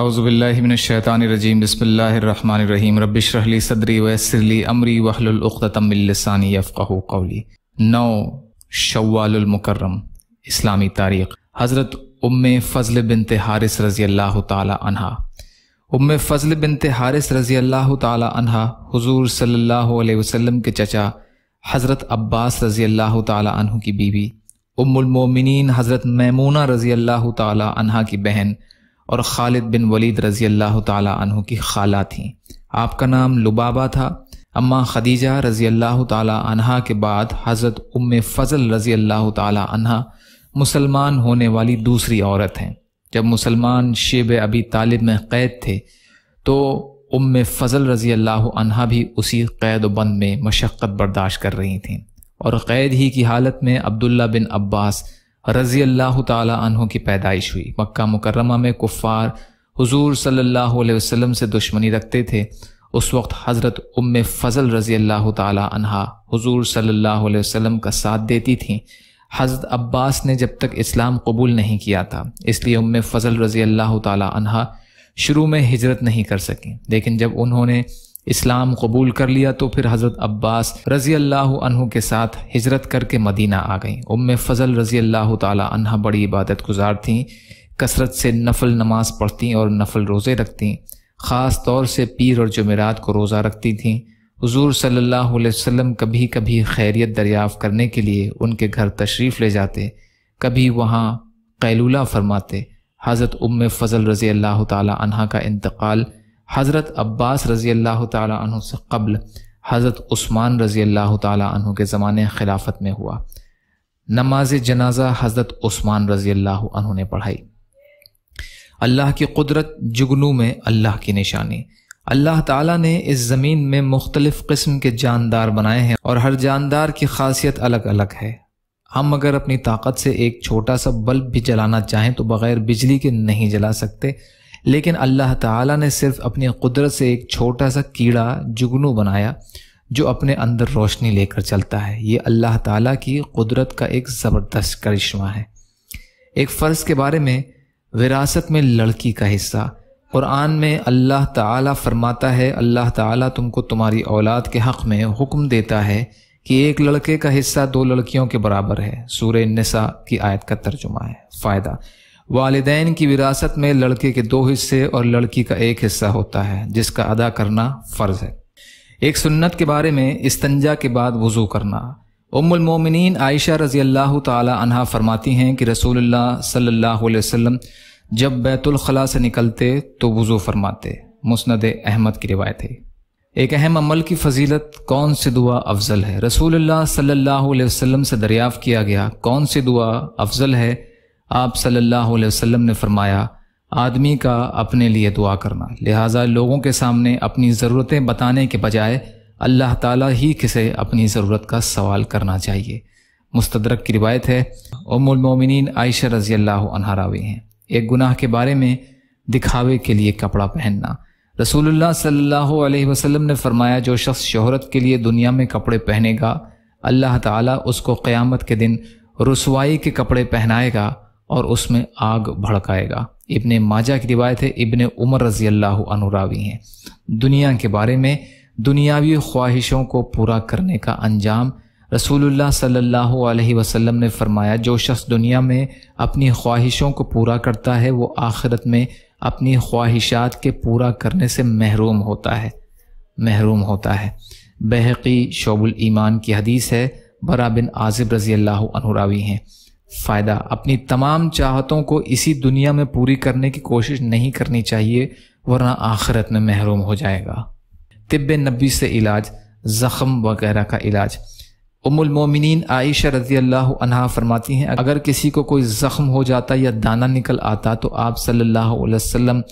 अज़बिल्लिमिनशैतानरजीम बसमीम रबिशरली सदरी वसरली अमरी वहलतमिलसानी अफ़ाह कौली नौ शवालमकरम इस्लामी तारीख हज़रत उम फ़ल बिन हारिस रज़ी अल्लाह तहा उम फ़ल बिन हारिस रज़ी अल्लाह तहा हजूर सल्ला वसम के चचा हज़रत अब्बास रज़ी अल्लाह तह की बीवी उम्मुलमोमिन हज़रत मैमूना रज़ी अल्लाह तहा की बहन और खालिद बिन वलीद रजी अल्लाह तु की खाला थीं आपका नाम लुबाबा था अम्मा खदीजा रजी अल्लाह तहा के बाद हज़रत उम फ़ज़ल रजी अल्लाह तहा मुसलमान होने वाली दूसरी औरत हैं जब मुसलमान शेब अबी तालिब में क़ैद थे तो उम फ़ज़ल रज़ी अल्लाह भी उसी क़ैद बंद में मशक्क़त बर्दाश्त कर रही थी और क़ैद ही की हालत में अब्दुल्ला बिन अब्बास रज़ी अल्लाह तहों की पैदाइश हुई मक्का मुकरमा में कुफ़ार हजूर सल्ला वसलम से दुश्मनी रखते थे उस वक्त हज़रत उम फ़ज़ल रज़ी अल्लाह तहा हजूर सल्ला अलैहि का साथ देती थी हज़रत अब्बास ने जब तक इस्लाम कबूल नहीं किया था इसलिए उम फ़ज़ल रज़ी अल्लाह तहा शुरू में हिजरत नहीं कर सकें लेकिन जब उन्होंने इस्लाम कबूल कर लिया तो फिर हज़रत अब्बास रज़ी अल्लाह के साथ हिजरत करके मदीना आ गई उम फ़ज़ल रज़ी अल्लाह तहा बड़ी इबादत गुजार थीं कसरत से नफल नमाज पढ़ती और नफल रोज़े रखती ख़ास तौर से पीर और जमेरात को रोज़ा रखती थीं हुजूर सल्लल्लाहु अलैहि वसल्लम कभी कभी खैरियत दरियाफ़ करने के लिए उनके घर तशरीफ़ ले जाते कभी वहाँ कैलूला फरमाते हज़रत उम फ़ज़ल रज़ी अल्लाह तहा का इंतकाल हज़रत अब्बास रज़ी अल्लाह तु से कबल हज़रत उस्मान रज़ी अल्लाह तु के ज़माने खिलाफत में हुआ नमाज जनाजा हज़रत उस्मान रज़ी अल्लाह ने पढ़ाई अल्लाह की कुदरत जुगनू में अल्लाह की निशानी अल्लाह ताला ने इस ज़मीन में मुख्तलिफ़ किस्म के जानदार बनाए हैं और हर जानदार की खासियत अलग अलग है हम अगर अपनी ताकत से एक छोटा सा बल्ब भी जलाना चाहें तो बग़ैर बिजली के नहीं जला सकते लेकिन अल्लाह ताला ने सिर्फ अपनी कुदरत से एक छोटा सा कीड़ा जुगनू बनाया जो अपने अंदर रोशनी लेकर चलता है ये अल्लाह ताला की कुदरत का एक ज़बरदस्त करिश्मा है एक फ़र्ज़ के बारे में विरासत में लड़की का हिस्सा क़ुरान में अल्लाह ताला फरमाता है अल्लाह ताला तुमको तुम्हारी औलाद के हक़ में हुक्म देता है कि एक लड़के का हिस्सा दो लड़कियों के बराबर है सूर्य नसा की आयत का तर्जुमा है फ़ायदा वालदेन की विरासत में लड़के के दो हिस्से और लड़की का एक हिस्सा होता है जिसका अदा करना फ़र्ज है एक सुन्नत के बारे में इस्तंजा के बाद वज़ू करना उमुलमोमिन आयशा रज़ी अल्लाह तहा फरमाती हैं कि रसूलुल्लाह सल्लल्लाहु अलैहि वसल्लम जब बैतुलखला से निकलते तो वज़ू फरमाते मुस्नद अहमद की रिवायत है एक अहम अमल की फजीलत कौन सी दुआ अफजल है रसूलुल्लाह सल्लल्लाहु अलैहि वसल्लम से दरियाफ़ किया गया कौन सी दुआ अफजल है आप सल्लल्लाहु अलैहि वसल्लम ने फरमाया आदमी का अपने लिए दुआ करना लिहाजा लोगों के सामने अपनी ज़रूरतें बताने के बजाय अल्लाह ताला ही किसे अपनी ज़रूरत का सवाल करना चाहिए मुस्तदरक की रिवायत है उमुलमोमिन आयशा रजी अल्लाह अनहरावी हैं एक गुनाह के बारे में दिखावे के लिए कपड़ा पहनना रसूलुल्लाह सल्लल्लाहु अलैहि वसल्लम ने फरमाया जो शख्स शोहरत के लिए दुनिया में कपड़े पहनेगा अल्लाह ताला उसको क़यामत के दिन रसवाई के कपड़े पहनाएगा और उसमें आग भड़काएगा इबन माजा की रिवायत है इबन उमर रजी अल्लाह अनुरावी हैं दुनिया के बारे में दुनियावी ख्वाहिशों को पूरा करने का अंजाम रसूलुल्लाह सल्लल्लाहु अलैहि वसल्लम ने फरमाया जो शख्स दुनिया में अपनी ख्वाहिशों को पूरा करता है वो आखिरत में अपनी ख्वाहिशात के पूरा करने से महरूम होता है महरूम होता है बहकी शोबुल ईमान की हदीस है बरा बिन आजिब रज़ी अल्लाह अनुरावी हैं फ़ायदा अपनी तमाम चाहतों को इसी दुनिया में पूरी करने की कोशिश नहीं करनी चाहिए वरना आखिरत में महरूम हो जाएगा तिब नबी से इलाज जख्म वगैरह का इलाज उमुलमोमिन आयशा रजी अल्लाह अनहा फरमाती हैं अगर किसी को कोई जख्म हो जाता या दाना निकल आता तो आप सल्लल्लाहु अलैहि वसल्लम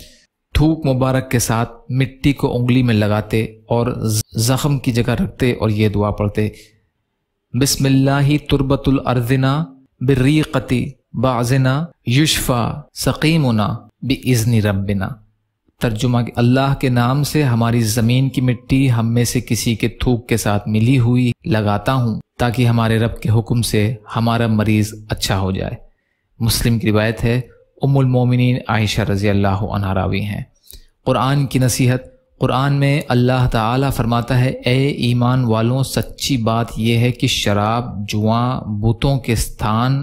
थूक मुबारक के साथ मिट्टी को उंगली में लगाते और जख्म की जगह रखते और ये दुआ पढ़ते बिसमिल्ला तुरबतुल अर्जना बर्रीक़ति बाजना युशफ़ा सकीमना बज़न रबना तर्जुमा के अल्लाह के नाम से हमारी ज़मीन की मिट्टी हम में से किसी के थूक के साथ मिली हुई लगाता हूँ ताकि हमारे रब के हुक्म से हमारा मरीज़ अच्छा हो जाए मुस्लिम की रिवायत है उमुल मोमिन आयशा रज़ी अल्लाह अनहरावी हैं क़ुरान की नसीहत कुरान में अल्लाह ताला फरमाता है ए ईमान वालों सच्ची बात यह है कि शराब जुआ बुतों के स्थान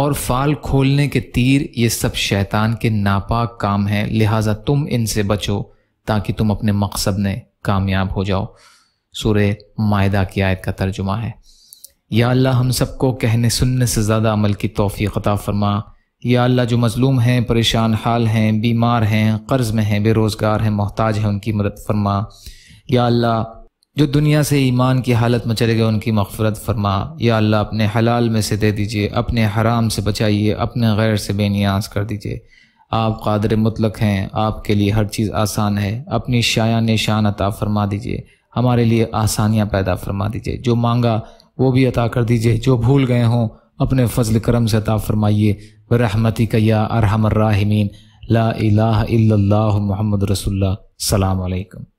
और फाल खोलने के तीर ये सब शैतान के नापाक काम हैं लिहाजा तुम इनसे बचो ताकि तुम अपने मकसद में कामयाब हो जाओ सूर्य मायदा की आयत का तर्जुमा है या अल्लाह हम सबको कहने सुनने से ज़्यादा अमल की तोफ़ी क़ता फरमा या अल्लाह जो मज़लूम हैं परेशान हाल हैं बीमार हैं कर्ज़ में हैं बेरोज़गार हैं मोहताज हैं उनकी मदद फरमा या अल्लाह जो दुनिया से ईमान की हालत में चले गए उनकी मफफरत फरमा या अल्लाह अपने हलाल में से दे दीजिए अपने हराम से बचाइए अपने गैर से बेनियाज कर दीजिए आप कादर मुतलक हैं आपके लिए हर चीज़ आसान है अपनी शाया निशान अता फरमा दीजिए हमारे लिए आसानियाँ पैदा फरमा दीजिए जो मांगा वो भी अता कर दीजिए जो भूल गए हों अपने फजल करम से अता फरमाइए बरहमती या अरहमर्राहिमीन ला इलाह इल्लल्लाह मोहम्मद रसुल्ला सलाम अलैकुम